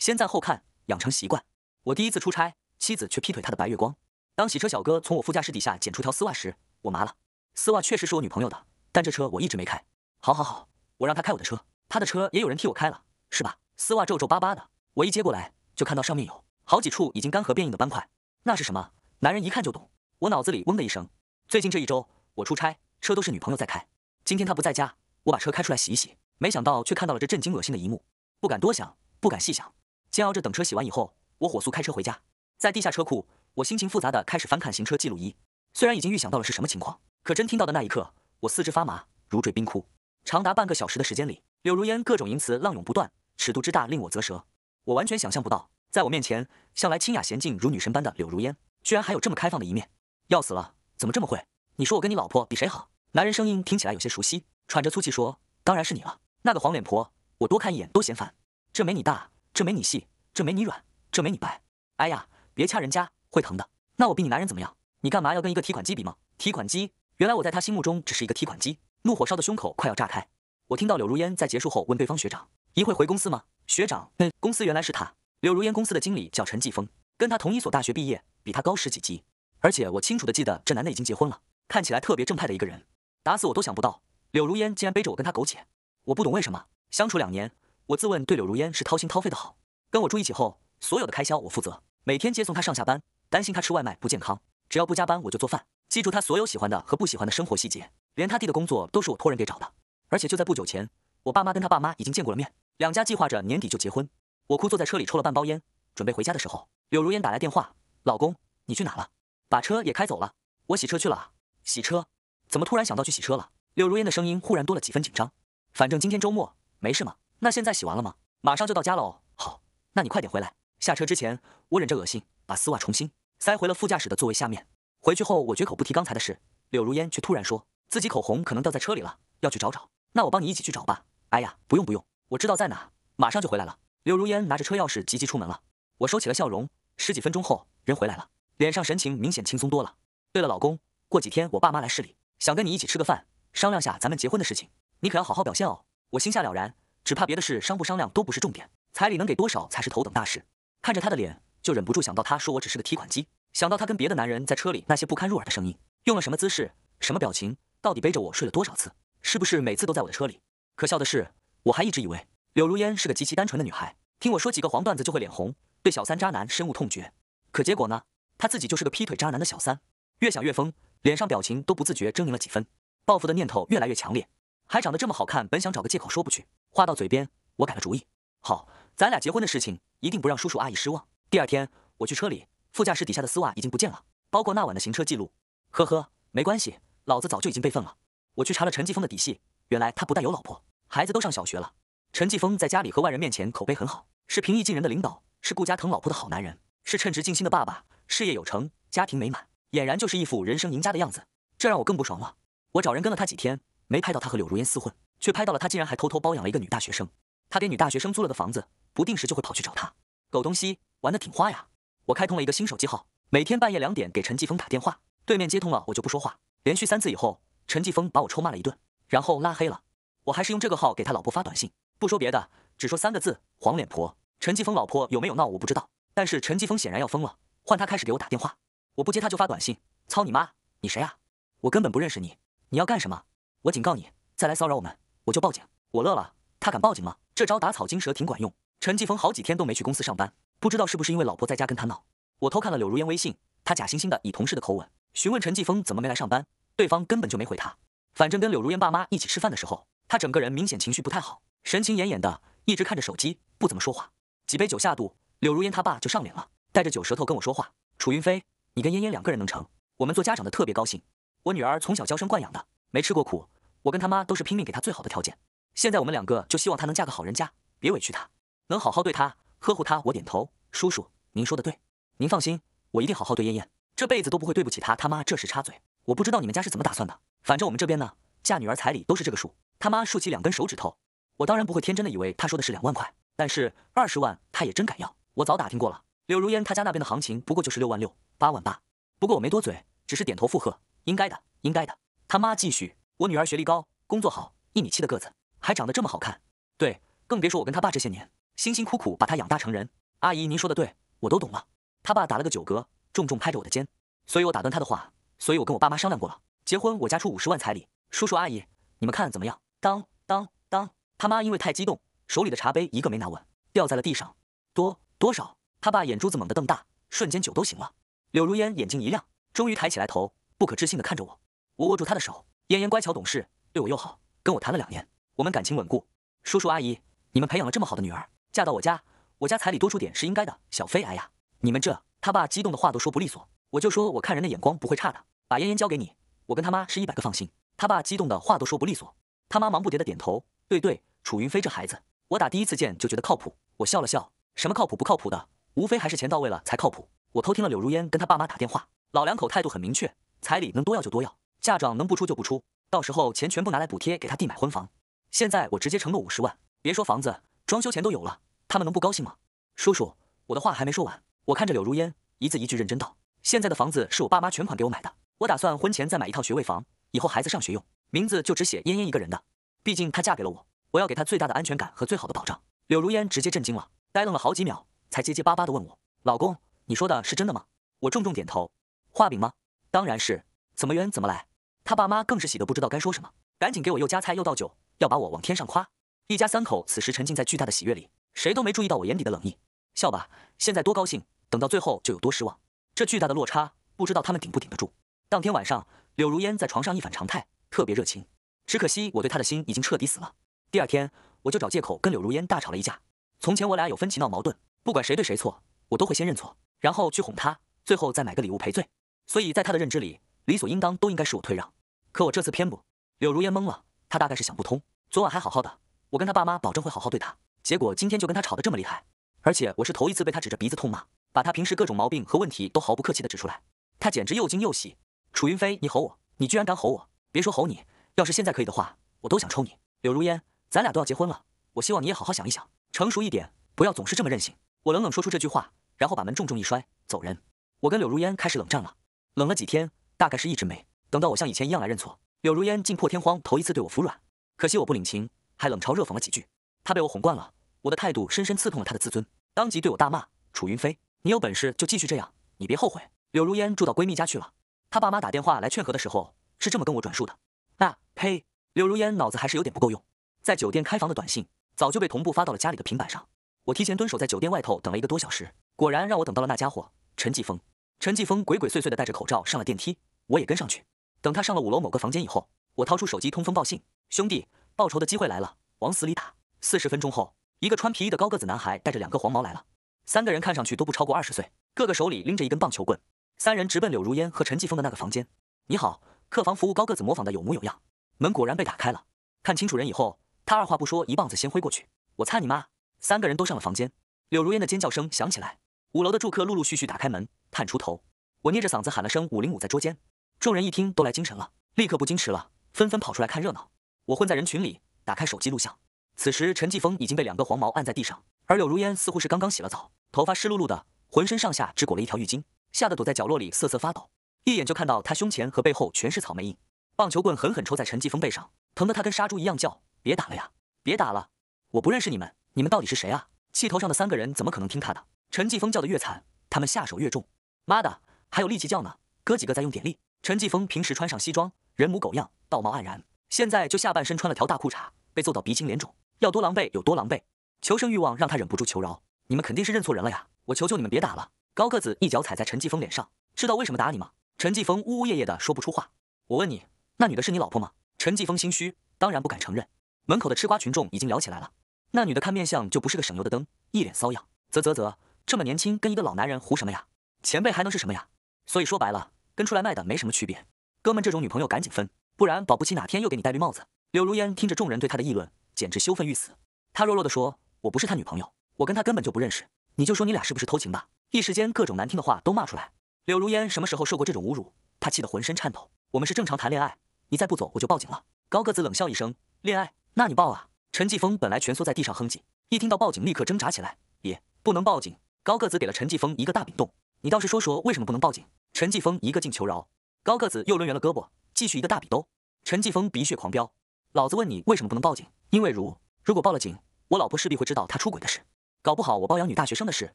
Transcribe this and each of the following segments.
先赞后看，养成习惯。我第一次出差，妻子却劈腿他的白月光。当洗车小哥从我副驾驶底下捡出条丝袜时，我麻了。丝袜确实是我女朋友的，但这车我一直没开。好好好，我让他开我的车，他的车也有人替我开了，是吧？丝袜皱皱巴巴的，我一接过来就看到上面有好几处已经干涸变硬的斑块，那是什么？男人一看就懂。我脑子里嗡的一声，最近这一周我出差，车都是女朋友在开。今天她不在家，我把车开出来洗一洗，没想到却看到了这震惊恶心的一幕，不敢多想，不敢细想。煎熬着等车洗完以后，我火速开车回家。在地下车库，我心情复杂的开始翻看行车记录仪。虽然已经预想到了是什么情况，可真听到的那一刻，我四肢发麻，如坠冰窟。长达半个小时的时间里，柳如烟各种淫词浪涌不断，尺度之大令我啧舌。我完全想象不到，在我面前向来清雅娴静如女神般的柳如烟，居然还有这么开放的一面。要死了，怎么这么会？你说我跟你老婆比谁好？男人声音听起来有些熟悉，喘着粗气说：“当然是你了。那个黄脸婆，我多看一眼都嫌烦。这没你大。”这没你细，这没你软，这没你白。哎呀，别掐人家，会疼的。那我比你男人怎么样？你干嘛要跟一个提款机比吗？提款机，原来我在他心目中只是一个提款机。怒火烧的胸口快要炸开。我听到柳如烟在结束后问对方学长：“一会回公司吗？”学长，嗯，公司原来是他。柳如烟公司的经理叫陈继峰，跟他同一所大学毕业，比他高十几级。而且我清楚的记得，这男的已经结婚了，看起来特别正派的一个人。打死我都想不到，柳如烟竟然背着我跟他苟且。我不懂为什么，相处两年。我自问对柳如烟是掏心掏肺的好，跟我住一起后，所有的开销我负责，每天接送她上下班，担心她吃外卖不健康，只要不加班我就做饭，记住她所有喜欢的和不喜欢的生活细节，连她弟的工作都是我托人给找的。而且就在不久前，我爸妈跟她爸妈已经见过了面，两家计划着年底就结婚。我哭坐在车里抽了半包烟，准备回家的时候，柳如烟打来电话：“老公，你去哪了？把车也开走了？我洗车去了啊！洗车？怎么突然想到去洗车了？”柳如烟的声音忽然多了几分紧张。反正今天周末，没事嘛。那现在洗完了吗？马上就到家了哦。好，那你快点回来。下车之前，我忍着恶心，把丝袜重新塞回了副驾驶的座位下面。回去后，我绝口不提刚才的事。柳如烟却突然说，自己口红可能掉在车里了，要去找找。那我帮你一起去找吧。哎呀，不用不用，我知道在哪，马上就回来了。柳如烟拿着车钥匙急急出门了。我收起了笑容。十几分钟后，人回来了，脸上神情明显轻松多了。对了，老公，过几天我爸妈来市里，想跟你一起吃个饭，商量下咱们结婚的事情，你可要好好表现哦。我心下了然。只怕别的事商不商量都不是重点，彩礼能给多少才是头等大事。看着他的脸，就忍不住想到他说我只是个提款机，想到他跟别的男人在车里那些不堪入耳的声音，用了什么姿势、什么表情，到底背着我睡了多少次，是不是每次都在我的车里？可笑的是，我还一直以为柳如烟是个极其单纯的女孩，听我说几个黄段子就会脸红，对小三渣男深恶痛绝。可结果呢，她自己就是个劈腿渣男的小三。越想越疯，脸上表情都不自觉狰狞了几分，报复的念头越来越强烈。还长得这么好看，本想找个借口说不去。话到嘴边，我改了主意。好，咱俩结婚的事情一定不让叔叔阿姨失望。第二天，我去车里，副驾驶底下的丝袜已经不见了，包括那晚的行车记录。呵呵，没关系，老子早就已经备份了。我去查了陈继峰的底细，原来他不但有老婆，孩子都上小学了。陈继峰在家里和外人面前口碑很好，是平易近人的领导，是顾家疼老婆的好男人，是称职尽心的爸爸，事业有成，家庭美满，俨然就是一副人生赢家的样子。这让我更不爽了。我找人跟了他几天，没拍到他和柳如烟厮混。却拍到了他竟然还偷偷包养了一个女大学生，他给女大学生租了的房子，不定时就会跑去找她。狗东西，玩的挺花呀！我开通了一个新手机号，每天半夜两点给陈继峰打电话，对面接通了我就不说话，连续三次以后，陈继峰把我臭骂了一顿，然后拉黑了。我还是用这个号给他老婆发短信，不说别的，只说三个字：黄脸婆。陈继峰老婆有没有闹我不知道，但是陈继峰显然要疯了，换他开始给我打电话，我不接他就发短信：操你妈！你谁啊？我根本不认识你，你要干什么？我警告你，再来骚扰我们！我就报警，我乐了，他敢报警吗？这招打草惊蛇挺管用。陈继峰好几天都没去公司上班，不知道是不是因为老婆在家跟他闹。我偷看了柳如烟微信，她假惺惺的以同事的口吻询问陈继峰怎么没来上班，对方根本就没回她。反正跟柳如烟爸妈一起吃饭的时候，他整个人明显情绪不太好，神情奄奄的，一直看着手机，不怎么说话。几杯酒下肚，柳如烟他爸就上脸了，带着酒舌头跟我说话：“楚云飞，你跟嫣嫣两个人能成？我们做家长的特别高兴，我女儿从小娇生惯养的，没吃过苦。”我跟他妈都是拼命给他最好的条件，现在我们两个就希望他能嫁个好人家，别委屈他，能好好对他，呵护他。我点头，叔叔，您说的对，您放心，我一定好好对燕燕，这辈子都不会对不起她。他妈这时插嘴，我不知道你们家是怎么打算的，反正我们这边呢，嫁女儿彩礼都是这个数。他妈竖起两根手指头，我当然不会天真的以为他说的是两万块，但是二十万他也真敢要。我早打听过了，柳如烟他家那边的行情不过就是六万六、八万八，不过我没多嘴，只是点头附和，应该的，应该的。他妈继续。我女儿学历高，工作好，一米七的个子，还长得这么好看。对，更别说我跟她爸这些年辛辛苦苦把她养大成人。阿姨，您说的对，我都懂了。他爸打了个酒嗝，重重拍着我的肩。所以我打断他的话，所以我跟我爸妈商量过了，结婚我家出五十万彩礼。叔叔阿姨，你们看怎么样？当当当！他妈因为太激动，手里的茶杯一个没拿稳，掉在了地上。多多少？他爸眼珠子猛地瞪大，瞬间酒都醒了。柳如烟眼睛一亮，终于抬起来头，不可置信的看着我。我握住他的手。嫣嫣乖巧懂事，对我又好，跟我谈了两年，我们感情稳固。叔叔阿姨，你们培养了这么好的女儿，嫁到我家，我家彩礼多出点是应该的。小飞，哎呀，你们这……他爸激动的话都说不利索，我就说我看人的眼光不会差的。把嫣嫣交给你，我跟他妈是一百个放心。他爸激动的话都说不利索，他妈忙不迭的点头，对对，楚云飞这孩子，我打第一次见就觉得靠谱。我笑了笑，什么靠谱不靠谱的，无非还是钱到位了才靠谱。我偷听了柳如烟跟他爸妈打电话，老两口态度很明确，彩礼能多要就多要。嫁妆能不出就不出，到时候钱全部拿来补贴给他弟买婚房。现在我直接承诺五十万，别说房子装修钱都有了，他们能不高兴吗？叔叔，我的话还没说完，我看着柳如烟，一字一句认真道：“现在的房子是我爸妈全款给我买的，我打算婚前再买一套学位房，以后孩子上学用，名字就只写嫣嫣一个人的。毕竟她嫁给了我，我要给她最大的安全感和最好的保障。”柳如烟直接震惊了，呆愣了好几秒，才结结巴巴的问我：“老公，你说的是真的吗？”我重重点头：“画饼吗？当然是，怎么圆怎么来。”他爸妈更是喜得不知道该说什么，赶紧给我又夹菜又倒酒，要把我往天上夸。一家三口此时沉浸在巨大的喜悦里，谁都没注意到我眼底的冷意。笑吧，现在多高兴，等到最后就有多失望。这巨大的落差，不知道他们顶不顶得住。当天晚上，柳如烟在床上一反常态，特别热情。只可惜我对他的心已经彻底死了。第二天，我就找借口跟柳如烟大吵了一架。从前我俩有分歧闹矛盾，不管谁对谁错，我都会先认错，然后去哄她，最后再买个礼物赔罪。所以在他的认知里，理所应当都应该是我退让。可我这次偏不，柳如烟懵了，她大概是想不通，昨晚还好好的，我跟她爸妈保证会好好对她，结果今天就跟她吵得这么厉害，而且我是头一次被他指着鼻子痛骂，把他平时各种毛病和问题都毫不客气地指出来，他简直又惊又喜。楚云飞，你吼我，你居然敢吼我！别说吼你，要是现在可以的话，我都想抽你。柳如烟，咱俩都要结婚了，我希望你也好好想一想，成熟一点，不要总是这么任性。我冷冷说出这句话，然后把门重重一摔，走人。我跟柳如烟开始冷战了，冷了几天，大概是一直没。等到我像以前一样来认错，柳如烟竟破天荒头一次对我服软，可惜我不领情，还冷嘲热讽了几句。她被我哄惯了，我的态度深深刺痛了她的自尊，当即对我大骂：“楚云飞，你有本事就继续这样，你别后悔。”柳如烟住到闺蜜家去了，她爸妈打电话来劝和的时候是这么跟我转述的：“啊呸！”柳如烟脑子还是有点不够用，在酒店开房的短信早就被同步发到了家里的平板上。我提前蹲守在酒店外头等了一个多小时，果然让我等到了那家伙陈继峰。陈继峰鬼鬼祟祟的戴着口罩上了电梯，我也跟上去。等他上了五楼某个房间以后，我掏出手机通风报信：“兄弟，报仇的机会来了，往死里打！”四十分钟后，一个穿皮衣的高个子男孩带着两个黄毛来了，三个人看上去都不超过二十岁，个个手里拎着一根棒球棍，三人直奔柳如烟和陈继峰的那个房间。你好，客房服务，高个子模仿的有模有样，门果然被打开了。看清楚人以后，他二话不说，一棒子先挥过去。我擦你妈！三个人都上了房间，柳如烟的尖叫声响起来，五楼的住客陆陆续续打开门，探出头。我捏着嗓子喊了声：“五零五，在捉奸。”众人一听都来精神了，立刻不矜持了，纷纷跑出来看热闹。我混在人群里，打开手机录像。此时陈继峰已经被两个黄毛按在地上，而柳如烟似乎是刚刚洗了澡，头发湿漉漉的，浑身上下只裹了一条浴巾，吓得躲在角落里瑟瑟发抖。一眼就看到他胸前和背后全是草莓印，棒球棍狠狠抽在陈继峰背上，疼得他跟杀猪一样叫：“别打了呀，别打了！我不认识你们，你们到底是谁啊？”气头上的三个人怎么可能听他的？陈继峰叫得越惨，他们下手越重。妈的，还有力气叫呢？哥几个再用点力。陈继峰平时穿上西装，人模狗样，道貌岸然。现在就下半身穿了条大裤衩，被揍到鼻青脸肿，要多狼狈有多狼狈。求生欲望让他忍不住求饶：“你们肯定是认错人了呀！我求求你们别打了！”高个子一脚踩在陈继峰脸上，知道为什么打你吗？陈继峰呜呜咽咽的说不出话。我问你，那女的是你老婆吗？陈继峰心虚，当然不敢承认。门口的吃瓜群众已经聊起来了。那女的看面相就不是个省油的灯，一脸骚样。啧啧啧，这么年轻跟一个老男人胡什么呀？前辈还能是什么呀？所以说白了。跟出来卖的没什么区别，哥们，这种女朋友赶紧分，不然保不齐哪天又给你戴绿帽子。柳如烟听着众人对他的议论，简直羞愤欲死。她弱弱的说：“我不是他女朋友，我跟他根本就不认识。你就说你俩是不是偷情吧。”一时间，各种难听的话都骂出来。柳如烟什么时候受过这种侮辱？她气得浑身颤抖。我们是正常谈恋爱，你再不走，我就报警了。高个子冷笑一声：“恋爱？那你报啊！”陈继峰本来蜷缩在地上哼唧，一听到报警立刻挣扎起来，也不能报警。高个子给了陈继峰一个大饼洞。你倒是说说，为什么不能报警？陈继峰一个劲求饶，高个子又抡圆了胳膊，继续一个大比兜。陈继峰鼻血狂飙，老子问你为什么不能报警？因为如如果报了警，我老婆势必会知道他出轨的事，搞不好我包养女大学生的事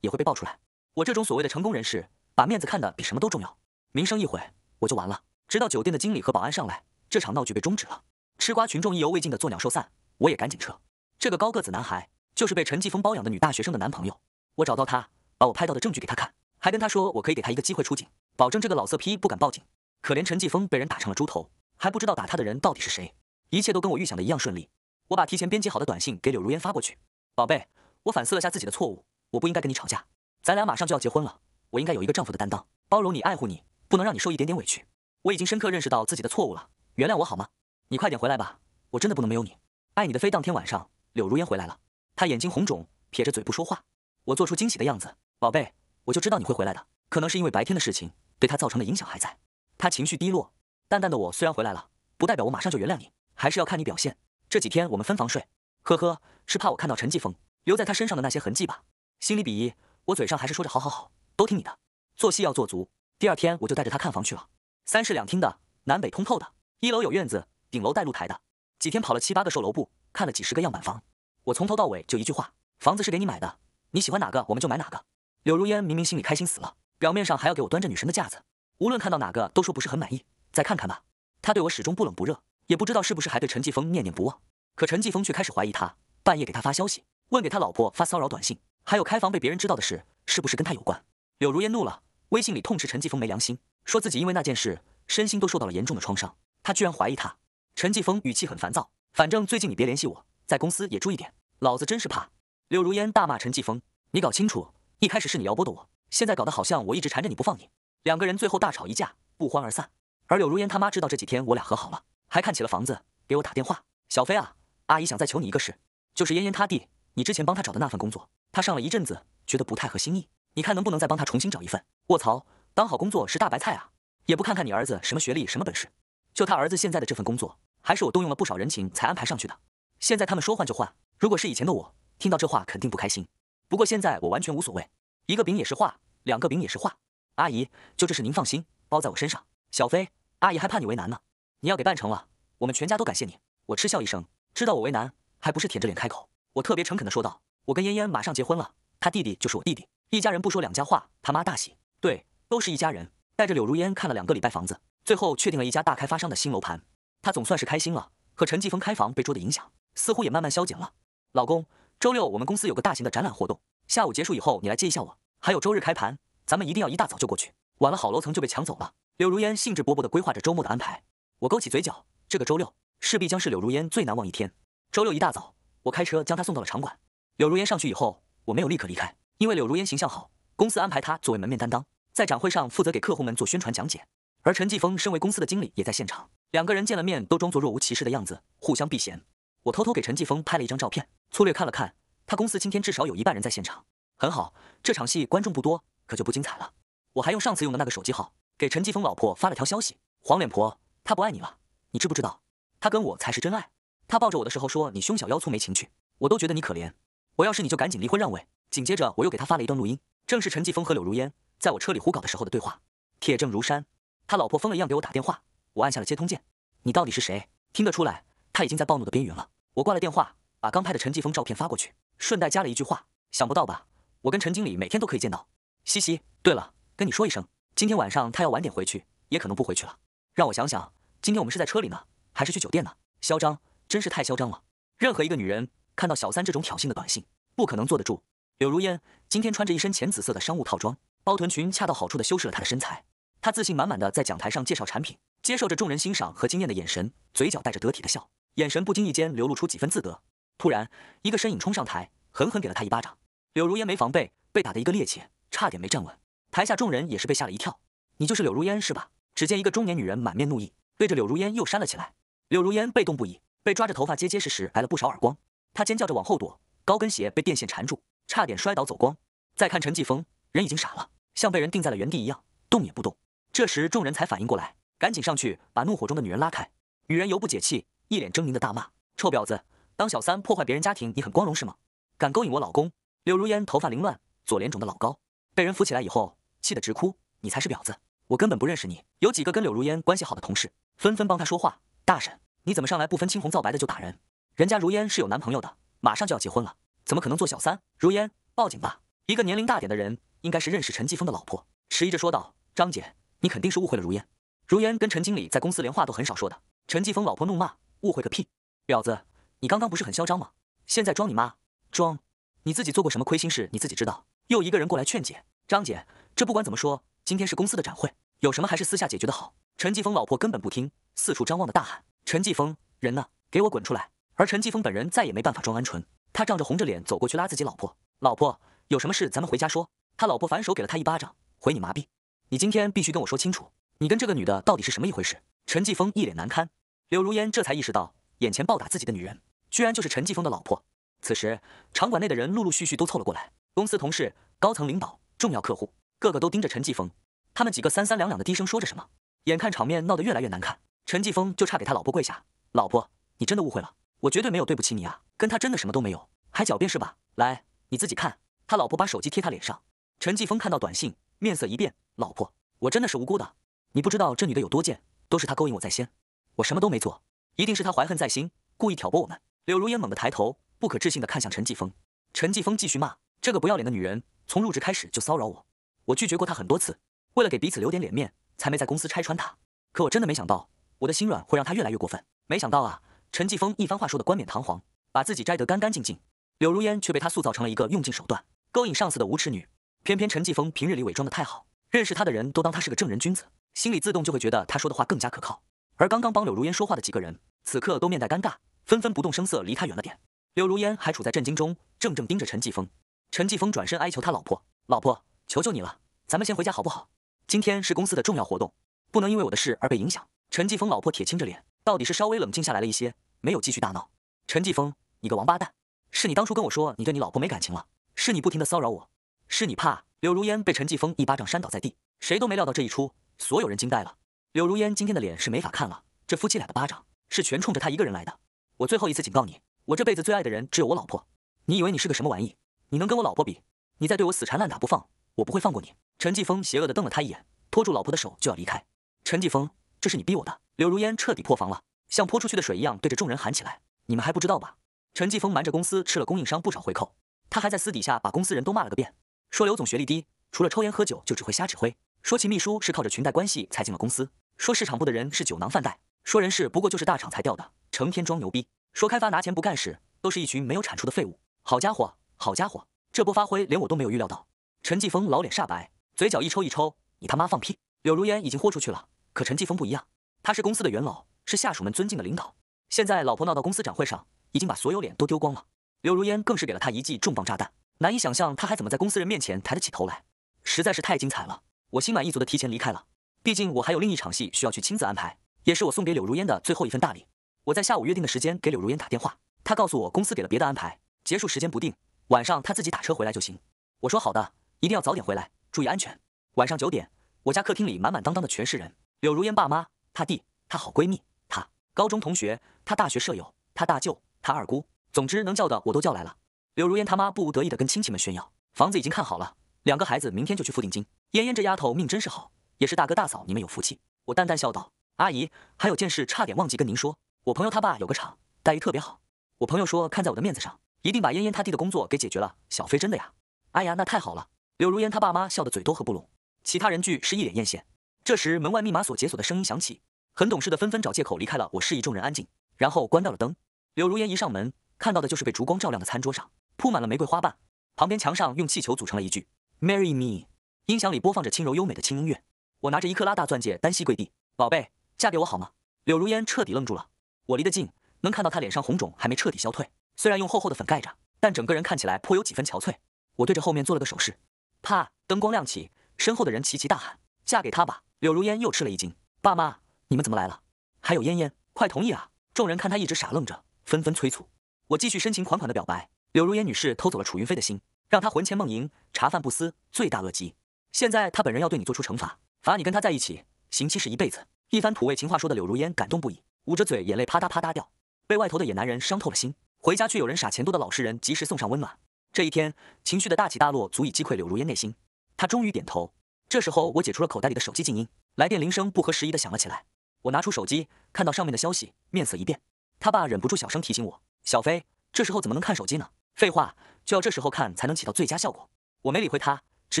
也会被爆出来。我这种所谓的成功人士，把面子看得比什么都重要，名声一毁，我就完了。直到酒店的经理和保安上来，这场闹剧被终止了。吃瓜群众意犹未尽的做鸟兽散，我也赶紧撤。这个高个子男孩就是被陈继峰包养的女大学生的男朋友。我找到他，把我拍到的证据给他看。还跟他说，我可以给他一个机会出警，保证这个老色批不敢报警。可怜陈继峰被人打成了猪头，还不知道打他的人到底是谁。一切都跟我预想的一样顺利。我把提前编辑好的短信给柳如烟发过去：“宝贝，我反思了下自己的错误，我不应该跟你吵架。咱俩马上就要结婚了，我应该有一个丈夫的担当，包容你，爱护你，不能让你受一点点委屈。我已经深刻认识到自己的错误了，原谅我好吗？你快点回来吧，我真的不能没有你。爱你的飞。”当天晚上，柳如烟回来了，她眼睛红肿，撇着嘴不说话。我做出惊喜的样子：“宝贝。”我就知道你会回来的，可能是因为白天的事情对他造成的影响还在，他情绪低落。淡淡的我虽然回来了，不代表我马上就原谅你，还是要看你表现。这几天我们分房睡，呵呵，是怕我看到陈继峰留在他身上的那些痕迹吧？心里鄙夷，我嘴上还是说着好好好，都听你的。做戏要做足。第二天我就带着他看房去了，三室两厅的，南北通透的，一楼有院子，顶楼带露台的。几天跑了七八个售楼部，看了几十个样板房，我从头到尾就一句话：房子是给你买的，你喜欢哪个我们就买哪个。柳如烟明明心里开心死了，表面上还要给我端着女神的架子。无论看到哪个，都说不是很满意，再看看吧。他对我始终不冷不热，也不知道是不是还对陈继峰念念不忘。可陈继峰却开始怀疑他，半夜给他发消息，问给他老婆发骚扰短信，还有开房被别人知道的事，是不是跟他有关？柳如烟怒了，微信里痛斥陈继峰没良心，说自己因为那件事身心都受到了严重的创伤。他居然怀疑他！陈继峰语气很烦躁，反正最近你别联系我，在公司也注意点，老子真是怕。柳如烟大骂陈继峰：“你搞清楚！”一开始是你撩拨的，我现在搞得好像我一直缠着你不放你，两个人最后大吵一架，不欢而散。而柳如烟他妈知道这几天我俩和好了，还看起了房子，给我打电话。小飞啊，阿姨想再求你一个事，就是烟烟她弟，你之前帮他找的那份工作，他上了一阵子，觉得不太合心意，你看能不能再帮他重新找一份？卧槽，当好工作是大白菜啊，也不看看你儿子什么学历，什么本事，就他儿子现在的这份工作，还是我动用了不少人情才安排上去的。现在他们说换就换，如果是以前的我，听到这话肯定不开心。不过现在我完全无所谓，一个饼也是画，两个饼也是画。阿姨，就这事您放心，包在我身上。小飞，阿姨还怕你为难呢，你要给办成了，我们全家都感谢你。我嗤笑一声，知道我为难，还不是舔着脸开口？我特别诚恳地说道：“我跟嫣嫣马上结婚了，她弟弟就是我弟弟，一家人不说两家话。”他妈大喜，对，都是一家人。带着柳如烟看了两个礼拜房子，最后确定了一家大开发商的新楼盘。她总算是开心了，和陈继峰开房被捉的影响，似乎也慢慢消减了。老公。周六我们公司有个大型的展览活动，下午结束以后你来接一下我。还有周日开盘，咱们一定要一大早就过去，晚了好楼层就被抢走了。柳如烟兴致勃勃地规划着周末的安排。我勾起嘴角，这个周六势必将是柳如烟最难忘一天。周六一大早，我开车将她送到了场馆。柳如烟上去以后，我没有立刻离开，因为柳如烟形象好，公司安排她作为门面担当，在展会上负责给客户们做宣传讲解。而陈继峰身为公司的经理也在现场，两个人见了面都装作若无其事的样子，互相避嫌。我偷偷给陈继峰拍了一张照片，粗略看了看，他公司今天至少有一半人在现场。很好，这场戏观众不多，可就不精彩了。我还用上次用的那个手机号给陈继峰老婆发了条消息：“黄脸婆，他不爱你了，你知不知道？他跟我才是真爱。他抱着我的时候说你胸小腰粗没情趣，我都觉得你可怜。我要是你就赶紧离婚让位。”紧接着我又给他发了一段录音，正是陈继峰和柳如烟在我车里胡搞的时候的对话，铁证如山。他老婆疯了一样给我打电话，我按下了接通键：“你到底是谁？听得出来。”他已经在暴怒的边缘了。我挂了电话，把刚拍的陈继峰照片发过去，顺带加了一句话：“想不到吧？我跟陈经理每天都可以见到。”嘻嘻。对了，跟你说一声，今天晚上他要晚点回去，也可能不回去了。让我想想，今天我们是在车里呢，还是去酒店呢？嚣张，真是太嚣张了！任何一个女人看到小三这种挑衅的短信，不可能坐得住。柳如烟今天穿着一身浅紫色的商务套装，包臀裙恰到好处的修饰了她的身材。她自信满满的在讲台上介绍产品，接受着众人欣赏和惊艳的眼神，嘴角带着得体的笑。眼神不经意间流露出几分自得。突然，一个身影冲上台，狠狠给了他一巴掌。柳如烟没防备，被打得一个趔趄，差点没站稳。台下众人也是被吓了一跳：“你就是柳如烟是吧？”只见一个中年女人满面怒意，对着柳如烟又扇了起来。柳如烟被动不已，被抓着头发结结实实挨了不少耳光。她尖叫着往后躲，高跟鞋被电线缠住，差点摔倒走光。再看陈继峰，人已经傻了，像被人定在了原地一样，动也不动。这时众人才反应过来，赶紧上去把怒火中的女人拉开。女人犹不解气。一脸狰狞的大骂：“臭婊子，当小三破坏别人家庭，你很光荣是吗？敢勾引我老公！”柳如烟头发凌乱，左脸肿的老高，被人扶起来以后，气得直哭：“你才是婊子，我根本不认识你！”有几个跟柳如烟关系好的同事，纷纷帮她说话：“大婶，你怎么上来不分青红皂白的就打人？人家如烟是有男朋友的，马上就要结婚了，怎么可能做小三？”如烟，报警吧！一个年龄大点的人，应该是认识陈继峰的老婆，迟疑着说道：“张姐，你肯定是误会了如烟。如烟跟陈经理在公司连话都很少说的。”陈继峰老婆怒骂。误会个屁，婊子，你刚刚不是很嚣张吗？现在装你妈，装！你自己做过什么亏心事，你自己知道。又一个人过来劝解张姐，这不管怎么说，今天是公司的展会，有什么还是私下解决的好。陈继峰老婆根本不听，四处张望的大喊：“陈继峰，人呢？给我滚出来！”而陈继峰本人再也没办法装鹌鹑，他仗着红着脸走过去拉自己老婆：“老婆，有什么事咱们回家说。”他老婆反手给了他一巴掌：“回你麻痹！你今天必须跟我说清楚，你跟这个女的到底是什么一回事？”陈继峰一脸难堪。柳如烟这才意识到，眼前暴打自己的女人，居然就是陈继峰的老婆。此时，场馆内的人陆陆续续都凑了过来，公司同事、高层领导、重要客户，个个都盯着陈继峰。他们几个三三两两的低声说着什么。眼看场面闹得越来越难看，陈继峰就差给他老婆跪下：“老婆，你真的误会了，我绝对没有对不起你啊，跟他真的什么都没有，还狡辩是吧？来，你自己看。”他老婆把手机贴他脸上，陈继峰看到短信，面色一变：“老婆，我真的是无辜的，你不知道这女的有多贱，都是她勾引我在先。”我什么都没做，一定是他怀恨在心，故意挑拨我们。柳如烟猛地抬头，不可置信地看向陈继峰。陈继峰继续骂：“这个不要脸的女人，从入职开始就骚扰我，我拒绝过她很多次，为了给彼此留点脸面，才没在公司拆穿她。可我真的没想到，我的心软会让她越来越过分。没想到啊！”陈继峰一番话说得冠冕堂皇，把自己摘得干干净净，柳如烟却被他塑造成了一个用尽手段勾引上司的无耻女。偏偏陈继峰平日里伪装得太好，认识他的人都当他是个正人君子，心里自动就会觉得他说的话更加可靠。而刚刚帮柳如烟说话的几个人，此刻都面带尴尬，纷纷不动声色，离他远了点。柳如烟还处在震惊中，怔怔盯着陈继峰。陈继峰转身哀求他老婆：“老婆，求求你了，咱们先回家好不好？今天是公司的重要活动，不能因为我的事而被影响。”陈继峰老婆铁青着脸，到底是稍微冷静下来了一些，没有继续大闹。陈继峰，你个王八蛋！是你当初跟我说你对你老婆没感情了，是你不停的骚扰我，是你怕……柳如烟被陈继峰一巴掌扇倒在地，谁都没料到这一出，所有人惊呆了。柳如烟今天的脸是没法看了，这夫妻俩的巴掌是全冲着她一个人来的。我最后一次警告你，我这辈子最爱的人只有我老婆。你以为你是个什么玩意？你能跟我老婆比？你再对我死缠烂打不放，我不会放过你。陈继峰邪恶的瞪了他一眼，拖住老婆的手就要离开。陈继峰，这是你逼我的。柳如烟彻底破防了，像泼出去的水一样对着众人喊起来：“你们还不知道吧？”陈继峰瞒着公司吃了供应商不少回扣，他还在私底下把公司人都骂了个遍，说刘总学历低，除了抽烟喝酒就只会瞎指挥。说其秘书是靠着裙带关系才进了公司。说市场部的人是酒囊饭袋，说人事不过就是大厂才掉的，成天装牛逼；说开发拿钱不干事，都是一群没有产出的废物。好家伙，好家伙，这波发挥连我都没有预料到。陈继峰老脸煞白，嘴角一抽一抽。你他妈放屁！柳如烟已经豁出去了，可陈继峰不一样，他是公司的元老，是下属们尊敬的领导。现在老婆闹到公司展会上，已经把所有脸都丢光了。柳如烟更是给了他一记重磅炸弹，难以想象他还怎么在公司人面前抬得起头来。实在是太精彩了，我心满意足的提前离开了。毕竟我还有另一场戏需要去亲自安排，也是我送给柳如烟的最后一份大礼。我在下午约定的时间给柳如烟打电话，她告诉我公司给了别的安排，结束时间不定，晚上她自己打车回来就行。我说好的，一定要早点回来，注意安全。晚上九点，我家客厅里满满当当的全是人，柳如烟爸妈、她弟、她好闺蜜、她高中同学、她大学舍友、她大舅、她二姑，总之能叫的我都叫来了。柳如烟他妈不无得意的跟亲戚们炫耀，房子已经看好了，两个孩子明天就去付定金。嫣嫣这丫头命真是好。也是大哥大嫂，你们有福气。我淡淡笑道：“阿姨，还有件事差点忘记跟您说，我朋友他爸有个厂，待遇特别好。我朋友说，看在我的面子上，一定把嫣嫣他弟的工作给解决了。”小飞真的呀？哎呀，那太好了！柳如烟她爸妈笑得嘴都合不拢，其他人俱是一脸艳羡。这时，门外密码锁解锁的声音响起，很懂事的纷纷找借口离开了。我示意众人安静，然后关掉了灯。柳如烟一上门，看到的就是被烛光照亮的餐桌上铺满了玫瑰花瓣，旁边墙上用气球组成了一句 “Marry Me”，音响里播放着轻柔优美的轻音乐。我拿着一克拉大钻戒，单膝跪地：“宝贝，嫁给我好吗？”柳如烟彻底愣住了。我离得近，能看到她脸上红肿还没彻底消退，虽然用厚厚的粉盖着，但整个人看起来颇有几分憔悴。我对着后面做了个手势，啪，灯光亮起，身后的人齐齐大喊：“嫁给他吧！”柳如烟又吃了一惊：“爸妈，你们怎么来了？还有嫣嫣，快同意啊！”众人看她一直傻愣着，纷纷催促。我继续深情款款的表白：“柳如烟女士偷走了楚云飞的心，让他魂牵梦萦，茶饭不思，罪大恶极。现在他本人要对你做出惩罚。”罚你跟他在一起，刑期是一辈子。一番土味情话说的柳如烟感动不已，捂着嘴，眼泪啪嗒啪嗒掉。被外头的野男人伤透了心，回家却有人傻钱多的老实人及时送上温暖。这一天情绪的大起大落足以击溃柳如烟内心，她终于点头。这时候我解除了口袋里的手机静音，来电铃声不合时宜的响了起来。我拿出手机，看到上面的消息，面色一变。他爸忍不住小声提醒我：“小飞，这时候怎么能看手机呢？废话，就要这时候看才能起到最佳效果。”我没理会他，直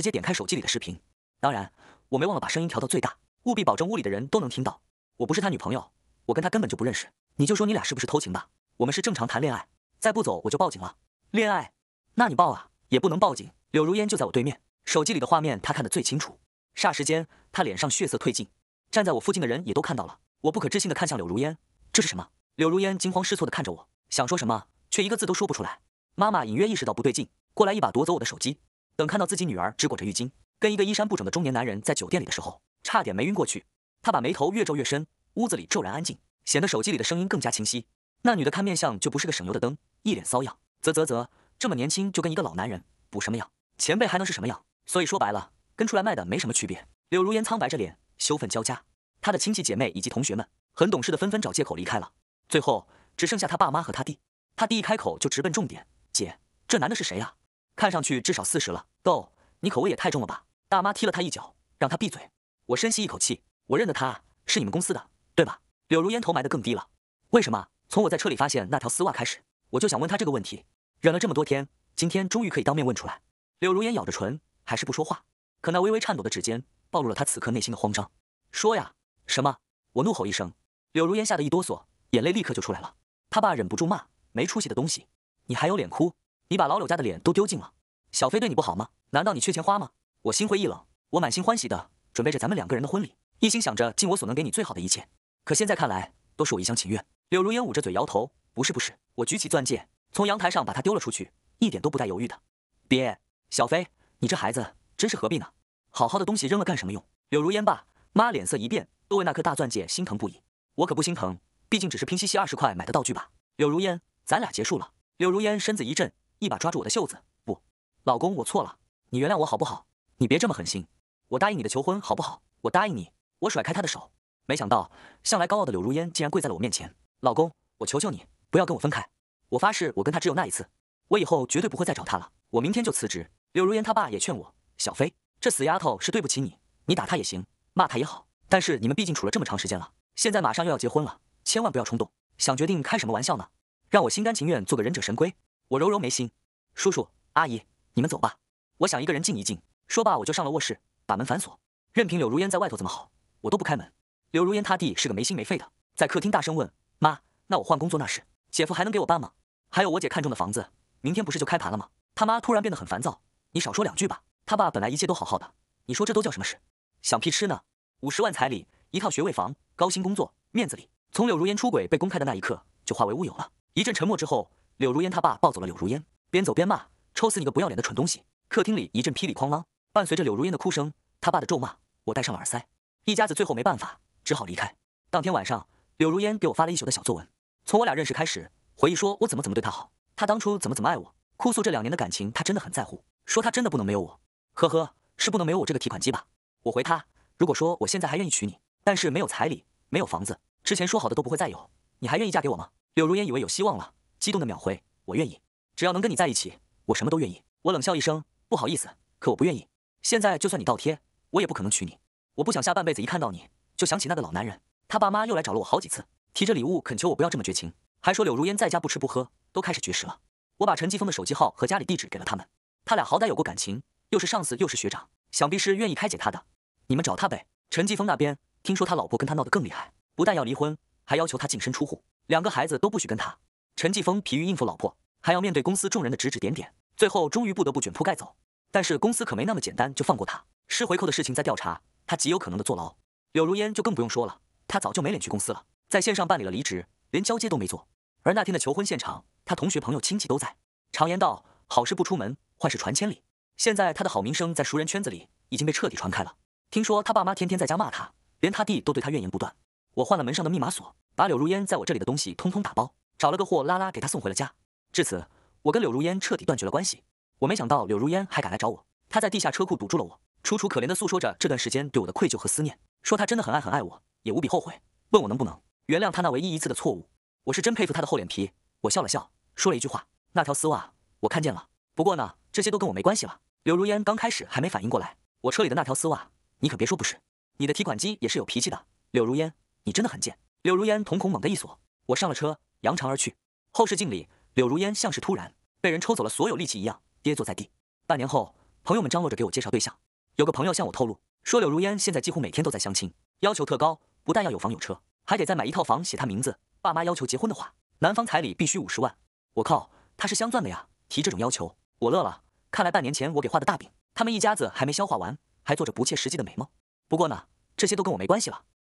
接点开手机里的视频。当然。我没忘了把声音调到最大，务必保证屋里的人都能听到。我不是他女朋友，我跟他根本就不认识。你就说你俩是不是偷情吧？我们是正常谈恋爱。再不走我就报警了。恋爱？那你报啊，也不能报警。柳如烟就在我对面，手机里的画面她看得最清楚。霎时间，她脸上血色褪尽，站在我附近的人也都看到了。我不可置信地看向柳如烟，这是什么？柳如烟惊慌失措地看着我，想说什么，却一个字都说不出来。妈妈隐约意识到不对劲，过来一把夺走我的手机。等看到自己女儿只裹着浴巾。跟一个衣衫不整的中年男人在酒店里的时候，差点没晕过去。他把眉头越皱越深，屋子里骤然安静，显得手机里的声音更加清晰。那女的看面相就不是个省油的灯，一脸骚样。啧啧啧，这么年轻就跟一个老男人补什么样，前辈还能是什么样？所以说白了，跟出来卖的没什么区别。柳如烟苍白着脸，羞愤交加。她的亲戚姐妹以及同学们很懂事的纷纷找借口离开了，最后只剩下她爸妈和她弟。她弟一开口就直奔重点，姐，这男的是谁呀？看上去至少四十了。豆，你口味也太重了吧？大妈踢了他一脚，让他闭嘴。我深吸一口气，我认得他，是你们公司的，对吧？柳如烟头埋得更低了。为什么？从我在车里发现那条丝袜开始，我就想问他这个问题。忍了这么多天，今天终于可以当面问出来。柳如烟咬着唇，还是不说话。可那微微颤抖的指尖，暴露了她此刻内心的慌张。说呀，什么？我怒吼一声。柳如烟吓得一哆嗦，眼泪立刻就出来了。他爸忍不住骂：没出息的东西，你还有脸哭？你把老柳家的脸都丢尽了。小飞对你不好吗？难道你缺钱花吗？我心灰意冷，我满心欢喜的准备着咱们两个人的婚礼，一心想着尽我所能给你最好的一切。可现在看来，都是我一厢情愿。柳如烟捂着嘴摇头，不是不是，我举起钻戒，从阳台上把它丢了出去，一点都不带犹豫的。别，小飞，你这孩子真是何必呢？好好的东西扔了干什么用？柳如烟爸妈脸色一变，都为那颗大钻戒心疼不已。我可不心疼，毕竟只是拼夕夕二十块买的道具吧。柳如烟，咱俩结束了。柳如烟身子一震，一把抓住我的袖子，不，老公，我错了，你原谅我好不好？你别这么狠心，我答应你的求婚好不好？我答应你。我甩开他的手，没想到向来高傲的柳如烟竟然跪在了我面前。老公，我求求你，不要跟我分开。我发誓，我跟他只有那一次，我以后绝对不会再找他了。我明天就辞职。柳如烟他爸也劝我，小飞，这死丫头是对不起你，你打她也行，骂她也好，但是你们毕竟处了这么长时间了，现在马上又要结婚了，千万不要冲动，想决定开什么玩笑呢？让我心甘情愿做个忍者神龟？我揉揉眉心，叔叔阿姨，你们走吧，我想一个人静一静。说罢，我就上了卧室，把门反锁。任凭柳如烟在外头怎么好，我都不开门。柳如烟他弟是个没心没肺的，在客厅大声问妈：“那我换工作那事，姐夫还能给我办吗？还有我姐看中的房子，明天不是就开盘了吗？”他妈突然变得很烦躁，你少说两句吧。他爸本来一切都好好的，你说这都叫什么事？想屁吃呢！五十万彩礼，一套学位房，高薪工作，面子里。”从柳如烟出轨被公开的那一刻，就化为乌有了。一阵沉默之后，柳如烟他爸抱走了柳如烟，边走边骂：“抽死你个不要脸的蠢东西！”客厅里一阵噼里哐啷。伴随着柳如烟的哭声，他爸的咒骂，我戴上了耳塞。一家子最后没办法，只好离开。当天晚上，柳如烟给我发了一宿的小作文，从我俩认识开始，回忆说我怎么怎么对她好，她当初怎么怎么爱我，哭诉这两年的感情她真的很在乎，说她真的不能没有我。呵呵，是不能没有我这个提款机吧？我回她，如果说我现在还愿意娶你，但是没有彩礼，没有房子，之前说好的都不会再有，你还愿意嫁给我吗？柳如烟以为有希望了，激动的秒回我愿意，只要能跟你在一起，我什么都愿意。我冷笑一声，不好意思，可我不愿意。现在就算你倒贴，我也不可能娶你。我不想下半辈子一看到你就想起那个老男人。他爸妈又来找了我好几次，提着礼物恳求我不要这么绝情，还说柳如烟在家不吃不喝，都开始绝食了。我把陈继峰的手机号和家里地址给了他们。他俩好歹有过感情，又是上司又是学长，想必是愿意开解他的。你们找他呗。陈继峰那边听说他老婆跟他闹得更厉害，不但要离婚，还要求他净身出户，两个孩子都不许跟他。陈继峰疲于应付老婆，还要面对公司众人的指指点点，最后终于不得不卷铺盖走。但是公司可没那么简单就放过他，吃回扣的事情在调查，他极有可能的坐牢。柳如烟就更不用说了，他早就没脸去公司了，在线上办理了离职，连交接都没做。而那天的求婚现场，他同学、朋友、亲戚都在。常言道，好事不出门，坏事传千里。现在他的好名声在熟人圈子里已经被彻底传开了。听说他爸妈天天在家骂他，连他弟都对他怨言不断。我换了门上的密码锁，把柳如烟在我这里的东西通通打包，找了个货拉拉给他送回了家。至此，我跟柳如烟彻底断绝了关系。我没想到柳如烟还敢来找我，她在地下车库堵住了我，楚楚可怜的诉说着这段时间对我的愧疚和思念，说她真的很爱很爱我，也无比后悔，问我能不能原谅她那唯一一次的错误。我是真佩服她的厚脸皮，我笑了笑，说了一句话：“那条丝袜我看见了，不过呢，这些都跟我没关系了。”柳如烟刚开始还没反应过来，我车里的那条丝袜，你可别说不是。你的提款机也是有脾气的，柳如烟，你真的很贱。柳如烟瞳孔猛地一缩，我上了车，扬长而去。后视镜里，柳如烟像是突然被人抽走了所有力气一样。跌坐在地。半年后，朋友们张罗着给我介绍对象。有个朋友向我透露说，柳如烟现在几乎每天都在相亲，要求特高，不但要有房有车，还得再买一套房写她名字。爸妈要求结婚的话，男方彩礼必须五十万。我靠，她是镶钻的呀！提这种要求，我乐了。看来半年前我给画的大饼，他们一家子还没消化完，还做着不切实际的美梦。不过呢，这些都跟我没关系了。